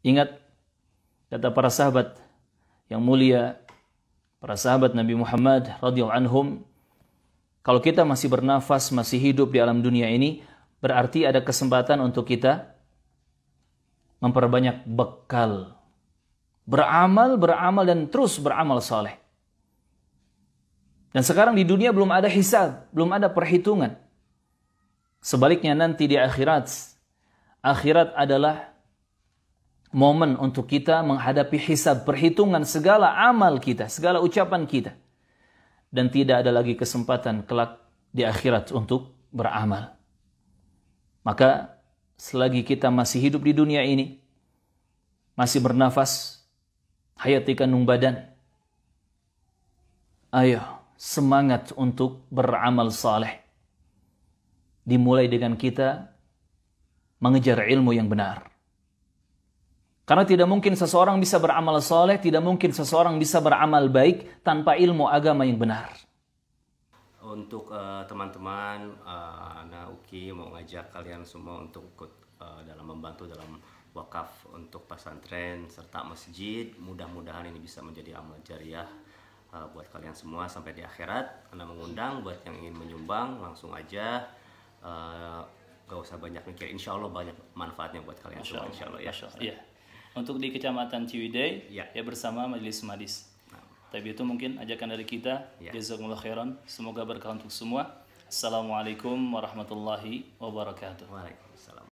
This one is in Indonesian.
Ingat kata para sahabat yang mulia, para sahabat Nabi Muhammad radhiyallahu anhum, kalau kita masih bernafas, masih hidup di alam dunia ini, berarti ada kesempatan untuk kita memperbanyak bekal. Beramal, beramal, dan terus beramal soleh. Dan sekarang di dunia belum ada hisab, belum ada perhitungan. Sebaliknya nanti di akhirat, akhirat adalah momen untuk kita menghadapi hisab perhitungan segala amal kita, segala ucapan kita. Dan tidak ada lagi kesempatan kelak di akhirat untuk beramal. Maka selagi kita masih hidup di dunia ini, masih bernafas, hayati kandung badan. Ayo, semangat untuk beramal saleh. Dimulai dengan kita mengejar ilmu yang benar karena tidak mungkin seseorang bisa beramal soleh, tidak mungkin seseorang bisa beramal baik tanpa ilmu agama yang benar. Untuk eh, teman-teman, uh, uh, Ana Uki mau ngajak kalian semua untuk ikut uh, dalam membantu dalam wakaf untuk pesantren serta masjid. Mudah-mudahan ini bisa menjadi amal jariah uh, buat kalian semua sampai di akhirat. Ana mengundang buat yang ingin menyumbang langsung aja. Uh, gak usah banyak mikir, insya Allah banyak manfaatnya buat kalian insya semua, insya Allah ya. Insya Allah. Iya untuk di Kecamatan Ciwidey ya, ya bersama Majelis Madis. Nah. Tapi itu mungkin ajakan dari kita. Ya. Semoga berkah untuk semua. Assalamualaikum warahmatullahi wabarakatuh. Waalaikumsalam.